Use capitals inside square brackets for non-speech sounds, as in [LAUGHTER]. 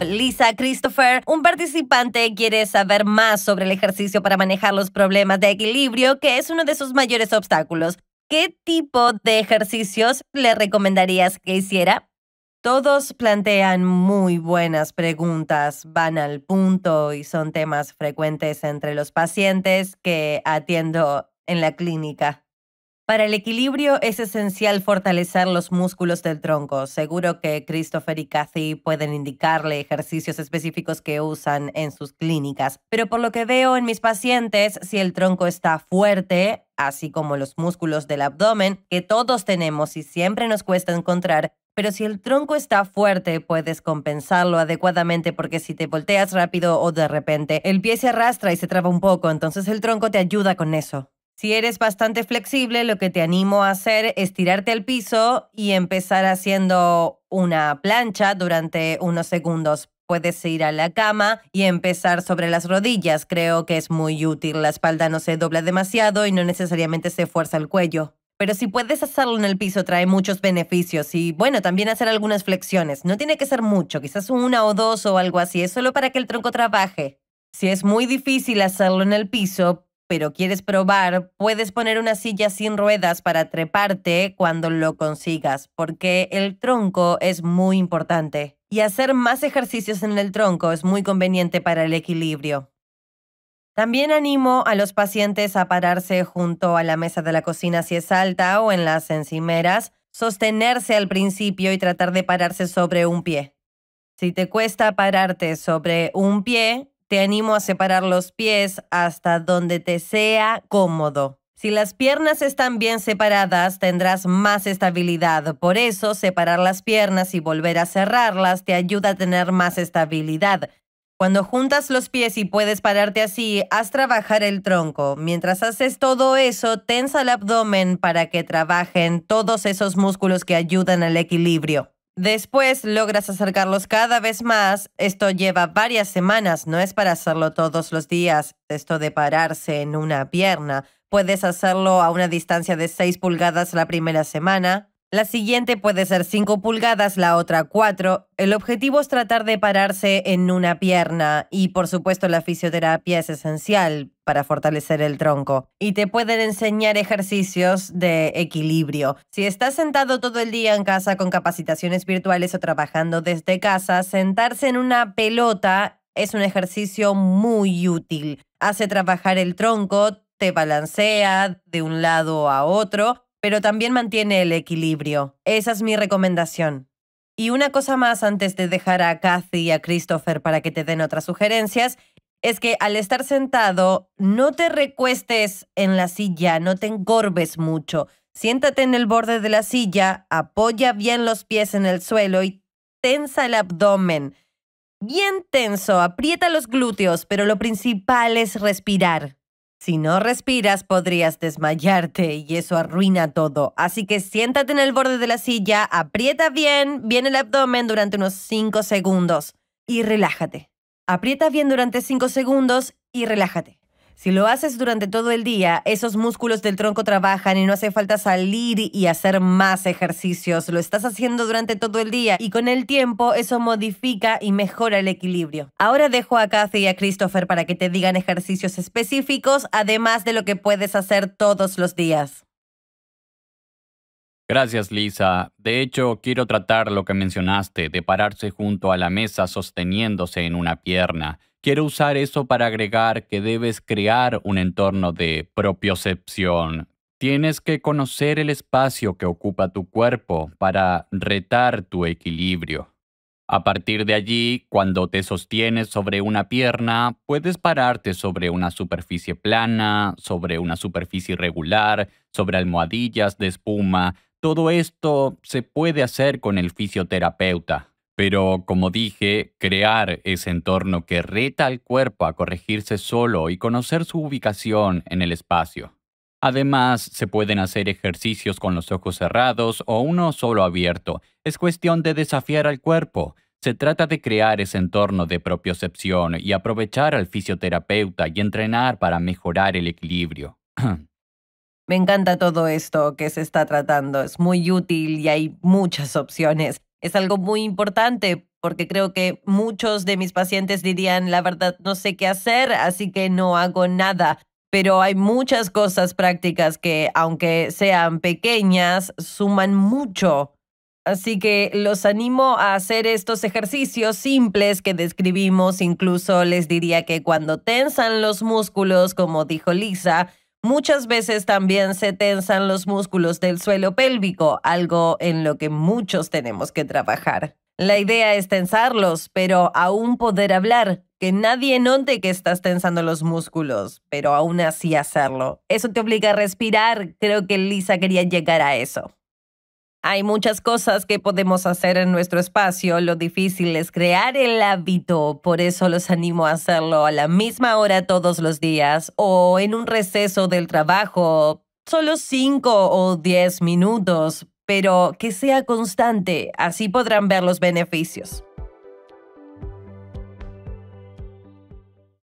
Lisa Christopher, un participante quiere saber más sobre el ejercicio para manejar los problemas de equilibrio, que es uno de sus mayores obstáculos. ¿Qué tipo de ejercicios le recomendarías que hiciera? Todos plantean muy buenas preguntas, van al punto y son temas frecuentes entre los pacientes que atiendo en la clínica. Para el equilibrio es esencial fortalecer los músculos del tronco. Seguro que Christopher y Kathy pueden indicarle ejercicios específicos que usan en sus clínicas, pero por lo que veo en mis pacientes, si el tronco está fuerte, así como los músculos del abdomen, que todos tenemos y siempre nos cuesta encontrar, pero si el tronco está fuerte, puedes compensarlo adecuadamente porque si te volteas rápido o de repente, el pie se arrastra y se traba un poco, entonces el tronco te ayuda con eso. Si eres bastante flexible, lo que te animo a hacer es tirarte al piso y empezar haciendo una plancha durante unos segundos. Puedes ir a la cama y empezar sobre las rodillas. Creo que es muy útil. La espalda no se dobla demasiado y no necesariamente se fuerza el cuello. Pero si puedes hacerlo en el piso trae muchos beneficios y bueno, también hacer algunas flexiones. No tiene que ser mucho, quizás una o dos o algo así, es solo para que el tronco trabaje. Si es muy difícil hacerlo en el piso, pero quieres probar, puedes poner una silla sin ruedas para treparte cuando lo consigas, porque el tronco es muy importante. Y hacer más ejercicios en el tronco es muy conveniente para el equilibrio. También animo a los pacientes a pararse junto a la mesa de la cocina si es alta o en las encimeras, sostenerse al principio y tratar de pararse sobre un pie. Si te cuesta pararte sobre un pie, te animo a separar los pies hasta donde te sea cómodo. Si las piernas están bien separadas, tendrás más estabilidad. Por eso, separar las piernas y volver a cerrarlas te ayuda a tener más estabilidad. Cuando juntas los pies y puedes pararte así, haz trabajar el tronco. Mientras haces todo eso, tensa el abdomen para que trabajen todos esos músculos que ayudan al equilibrio. Después logras acercarlos cada vez más. Esto lleva varias semanas, no es para hacerlo todos los días, esto de pararse en una pierna. Puedes hacerlo a una distancia de 6 pulgadas la primera semana, la siguiente puede ser 5 pulgadas, la otra 4. El objetivo es tratar de pararse en una pierna y por supuesto la fisioterapia es esencial para fortalecer el tronco. Y te pueden enseñar ejercicios de equilibrio. Si estás sentado todo el día en casa con capacitaciones virtuales o trabajando desde casa, sentarse en una pelota es un ejercicio muy útil. Hace trabajar el tronco, te balancea de un lado a otro pero también mantiene el equilibrio. Esa es mi recomendación. Y una cosa más antes de dejar a Kathy y a Christopher para que te den otras sugerencias, es que al estar sentado, no te recuestes en la silla, no te engorbes mucho. Siéntate en el borde de la silla, apoya bien los pies en el suelo y tensa el abdomen. Bien tenso, aprieta los glúteos, pero lo principal es respirar. Si no respiras, podrías desmayarte y eso arruina todo. Así que siéntate en el borde de la silla, aprieta bien, bien el abdomen durante unos 5 segundos y relájate. Aprieta bien durante 5 segundos y relájate. Si lo haces durante todo el día, esos músculos del tronco trabajan y no hace falta salir y hacer más ejercicios. Lo estás haciendo durante todo el día y con el tiempo eso modifica y mejora el equilibrio. Ahora dejo a Kathy y a Christopher para que te digan ejercicios específicos, además de lo que puedes hacer todos los días. Gracias, Lisa. De hecho, quiero tratar lo que mencionaste de pararse junto a la mesa sosteniéndose en una pierna. Quiero usar eso para agregar que debes crear un entorno de propiocepción. Tienes que conocer el espacio que ocupa tu cuerpo para retar tu equilibrio. A partir de allí, cuando te sostienes sobre una pierna, puedes pararte sobre una superficie plana, sobre una superficie irregular, sobre almohadillas de espuma. Todo esto se puede hacer con el fisioterapeuta. Pero como dije, crear ese entorno que reta al cuerpo a corregirse solo y conocer su ubicación en el espacio. Además, se pueden hacer ejercicios con los ojos cerrados o uno solo abierto. Es cuestión de desafiar al cuerpo. Se trata de crear ese entorno de propiocepción y aprovechar al fisioterapeuta y entrenar para mejorar el equilibrio. [CLEARS THROAT] Me encanta todo esto que se está tratando, es muy útil y hay muchas opciones es algo muy importante porque creo que muchos de mis pacientes dirían, la verdad, no sé qué hacer, así que no hago nada. Pero hay muchas cosas prácticas que, aunque sean pequeñas, suman mucho. Así que los animo a hacer estos ejercicios simples que describimos. Incluso les diría que cuando tensan los músculos, como dijo Lisa, Muchas veces también se tensan los músculos del suelo pélvico, algo en lo que muchos tenemos que trabajar. La idea es tensarlos, pero aún poder hablar, que nadie note que estás tensando los músculos, pero aún así hacerlo. Eso te obliga a respirar, creo que Lisa quería llegar a eso. Hay muchas cosas que podemos hacer en nuestro espacio. Lo difícil es crear el hábito. Por eso los animo a hacerlo a la misma hora todos los días o en un receso del trabajo. Solo 5 o 10 minutos, pero que sea constante. Así podrán ver los beneficios.